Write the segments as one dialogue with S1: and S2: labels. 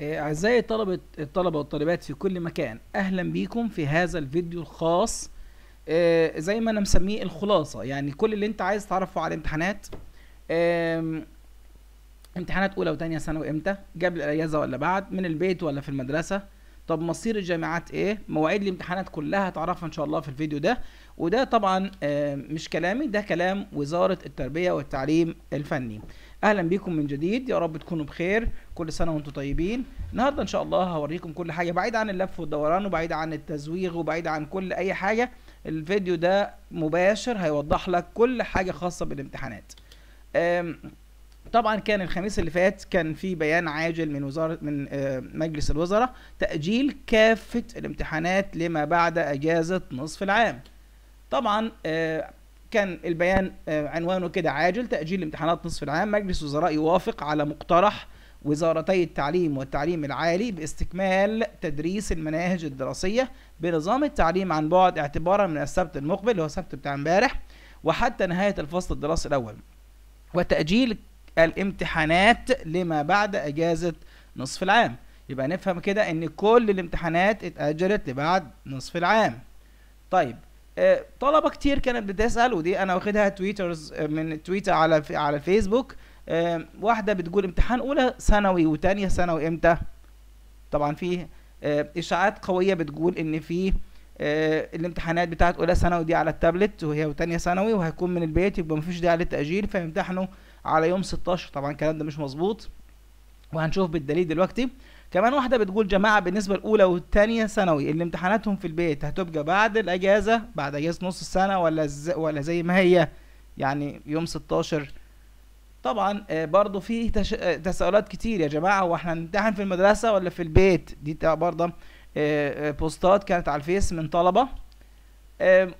S1: آه، أعزائي طلبة الطلبة والطالبات في كل مكان أهلا بيكم في هذا الفيديو الخاص آه، زي ما أنا مسميه الخلاصة يعني كل اللي أنت عايز تعرفه على الامتحانات امتحانات أولى وتانية ثانوي إمتى قبل الأجازة ولا بعد من البيت ولا في المدرسة طب مصير الجامعات ايه مواعيد الامتحانات كلها هتعرفها ان شاء الله في الفيديو ده وده طبعا آه، مش كلامي ده كلام وزاره التربيه والتعليم الفني اهلا بيكم من جديد يا رب تكونوا بخير كل سنه وانتم طيبين النهارده ان شاء الله هوريكم كل حاجه بعيد عن اللف والدوران وبعيد عن التزويغ وبعيد عن كل اي حاجه الفيديو ده مباشر هيوضح لك كل حاجه خاصه بالامتحانات طبعا كان الخميس اللي فات كان في بيان عاجل من وزاره من آه، مجلس الوزراء تاجيل كافه الامتحانات لما بعد اجازه نصف العام طبعا آه، كان البيان آه، عنوانه كده عاجل تاجيل امتحانات نصف العام مجلس الوزراء يوافق على مقترح وزارتي التعليم والتعليم العالي باستكمال تدريس المناهج الدراسيه بنظام التعليم عن بعد اعتبارا من السبت المقبل اللي هو السبت بتاع امبارح وحتى نهايه الفصل الدراسي الاول وتاجيل الامتحانات لما بعد اجازه نصف العام يبقى نفهم كده ان كل الامتحانات اتاجلت لبعد نصف العام طيب آه، طلبه كتير كانت بتسال ودي انا واخدها تويترز آه، من تويتر على على الفيسبوك آه، واحده بتقول امتحان اولى ثانوي وثانيه ثانوي امتى طبعا في اشاعات قويه بتقول ان في الامتحانات بتاعت اولى ثانوي دي على التابلت وهي وثانيه ثانوي وهيكون من البيت يبقى مفيش داعي للتاجيل فيمتحنوا على يوم 16 طبعا الكلام ده مش مظبوط وهنشوف بالدليل دلوقتي كمان واحدة بتقول جماعة بالنسبة الأولى والثانية ثانوي اللي امتحاناتهم في البيت هتبقى بعد الأجازة بعد أجازة نص السنة ولا زي ولا زي ما هي يعني يوم 16 طبعا آه، برضه في تش... آه، تساؤلات كتير يا جماعة هو احنا هنمتحن في المدرسة ولا في البيت دي برضه آه، بوستات كانت على الفيس من طلبة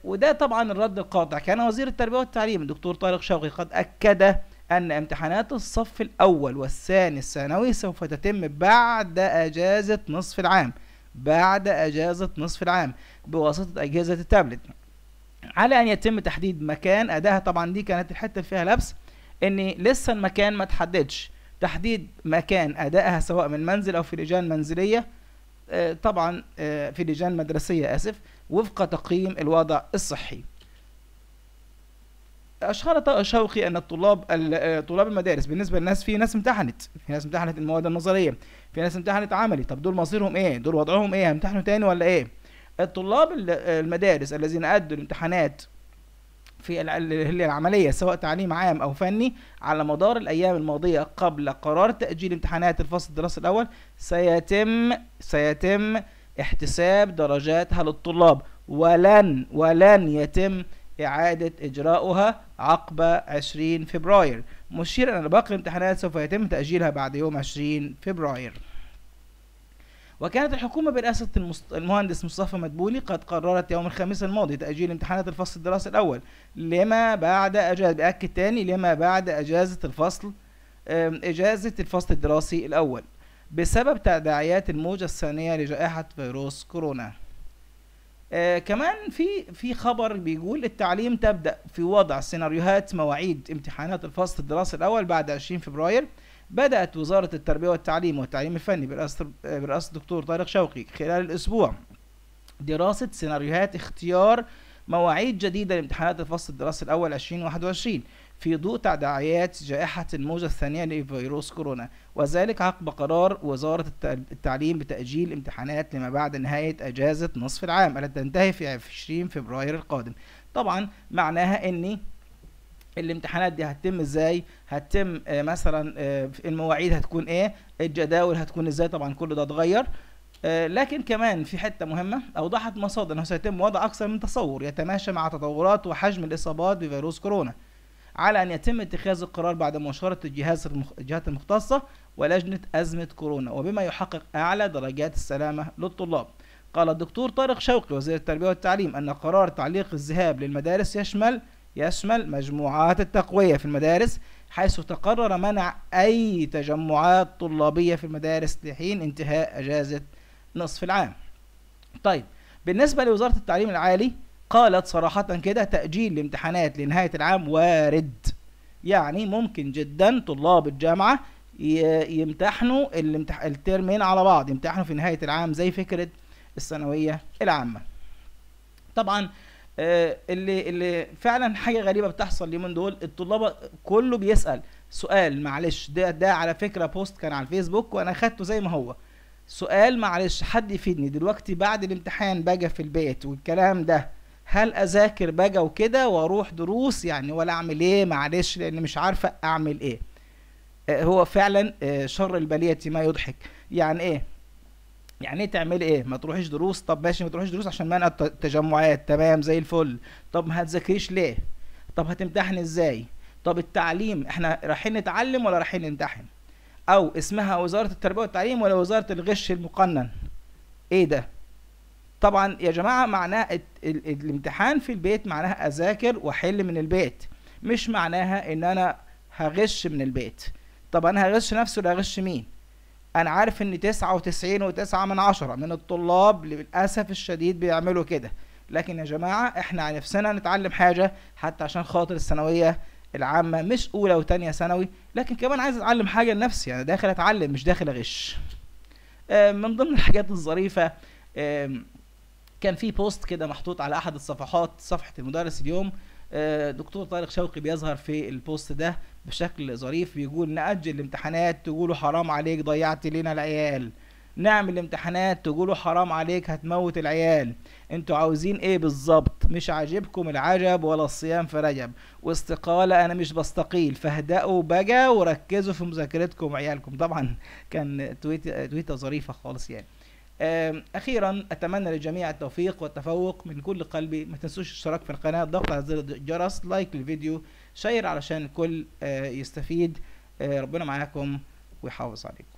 S1: وده طبعا الرد القاطع كان وزير التربية والتعليم الدكتور طارق شوقي قد أكد أن امتحانات الصف الأول والثاني الثانوي سوف تتم بعد أجازة نصف العام بعد أجازة نصف العام بواسطة أجهزة التابلت على أن يتم تحديد مكان أداها طبعا دي كانت الحتة فيها لبس إن لسه المكان ما تحددش تحديد مكان أدائها سواء من منزل أو في لجان منزلية آه، طبعا آه، في لجان مدرسية آسف وفق تقييم الوضع الصحي اشار شوقي ان الطلاب طلاب المدارس بالنسبه للناس في ناس امتحنت في ناس امتحنت المواد النظريه في ناس امتحنت عملي طب دول مصيرهم ايه دول وضعهم ايه هيمتحنوا تاني ولا ايه الطلاب المدارس الذين ادوا الامتحانات في اللي العمليه سواء تعليم عام او فني على مدار الايام الماضيه قبل قرار تاجيل امتحانات الفصل الدراسي الاول سيتم سيتم احتساب درجاتها للطلاب ولن ولن يتم إعادة إجراؤها عقب 20 فبراير مشيرا أن باقي الامتحانات سوف يتم تأجيلها بعد يوم 20 فبراير وكانت الحكومة برئاسة المهندس مصطفى مدبولي قد قررت يوم الخميس الماضي تأجيل امتحانات الفصل الدراسي الأول لما بعد أجازة بأكد تاني لما بعد أجازة الفصل إجازة الفصل الدراسي الأول بسبب تداعيات الموجة الثانية لجائحة فيروس كورونا آه كمان في في خبر بيقول التعليم تبدا في وضع سيناريوهات مواعيد امتحانات الفصل الدراسي الاول بعد 20 فبراير بدات وزاره التربيه والتعليم والتعليم الفني برئاسه الدكتور طارق شوقي خلال الاسبوع دراسه سيناريوهات اختيار مواعيد جديدة لامتحانات الفصل الدراسي الأول 2021 في ضوء تداعيات جائحة الموجة الثانية لفيروس كورونا وذلك عقب قرار وزارة التعليم بتأجيل امتحانات لما بعد نهاية أجازة نصف العام التي تنتهي في 20 فبراير القادم طبعا معناها أن الامتحانات دي هتتم ازاي هتتم آه، مثلا آه، المواعيد هتكون ايه الجداول هتكون ازاي طبعا كل ده اتغير آه، لكن كمان في حتة مهمة أوضحت مصادر أنه سيتم وضع أكثر من تصور يتماشى مع تطورات وحجم الإصابات بفيروس كورونا على أن يتم اتخاذ القرار بعد مشورة الجهاز الجهات المختصة ولجنة أزمة كورونا وبما يحقق أعلى درجات السلامة للطلاب قال الدكتور طارق شوقي وزير التربية والتعليم أن قرار تعليق الذهاب للمدارس يشمل يشمل مجموعات التقوية في المدارس حيث تقرر منع أي تجمعات طلابية في المدارس لحين انتهاء أجازة نصف العام طيب بالنسبة لوزارة التعليم العالي قالت صراحة كده تأجيل الامتحانات لنهاية العام وارد يعني ممكن جدا طلاب الجامعة يمتحنوا الترمين على بعض يمتحنوا في نهاية العام زي فكرة الثانوية العامة طبعا آه، اللي اللي فعلا حاجه غريبه بتحصل اليومين دول الطلاب كله بيسال سؤال معلش ده ده على فكره بوست كان على الفيسبوك وانا خدته زي ما هو سؤال معلش حد يفيدني دلوقتي بعد الامتحان باجي في البيت والكلام ده هل اذاكر باجي وكده واروح دروس يعني ولا اعمل ايه معلش لان مش عارفه اعمل ايه آه، هو فعلا آه، شر البليه ما يضحك يعني ايه يعني ايه تعمل ايه ما تروحيش دروس طب ماشي ما تروحيش دروس عشان منع التجمعات تمام زي الفل طب ما هتذاكريش ليه طب هتمتحن ازاي طب التعليم احنا رايحين نتعلم ولا رايحين نمتحن او اسمها وزاره التربيه والتعليم ولا وزاره الغش المقنن ايه ده طبعا يا جماعه معناها الامتحان في البيت معناها اذاكر واحل من البيت مش معناها ان انا هغش من البيت طب انا هغش نفسي ولا هغش مين انا عارف ان تسعة وتسعين وتسعة من عشرة من الطلاب للأسف الشديد بيعملوا كده لكن يا جماعة احنا نفسنا نتعلم حاجة حتى عشان خاطر الثانوية العامه مش اولى وثانيه ثانوي لكن كمان عايز اتعلم حاجه لنفسي انا يعني داخل اتعلم مش داخل اغش آه، من ضمن الحاجات الظريفه كان في بوست كده محطوط على احد الصفحات صفحه المدرس اليوم آه، دكتور طارق شوقي بيظهر في البوست ده بشكل ظريف بيقول نأجل الامتحانات تقولوا حرام عليك ضيعت لنا العيال نعمل امتحانات تقولوا حرام عليك هتموت العيال انتوا عاوزين ايه بالظبط مش عاجبكم العجب ولا الصيام في رجب واستقالة انا مش بستقيل فاهدأوا بقى وركزوا في مذاكرتكم وعيالكم طبعا كان تويتة, تويتة ظريفة خالص يعني اخيرا اتمنى للجميع التوفيق والتفوق من كل قلبي ما تنسوش الاشتراك في القناه ضغط على زر الجرس لايك للفيديو شير علشان الكل آه، يستفيد آه، ربنا معاكم ويحافظ عليكم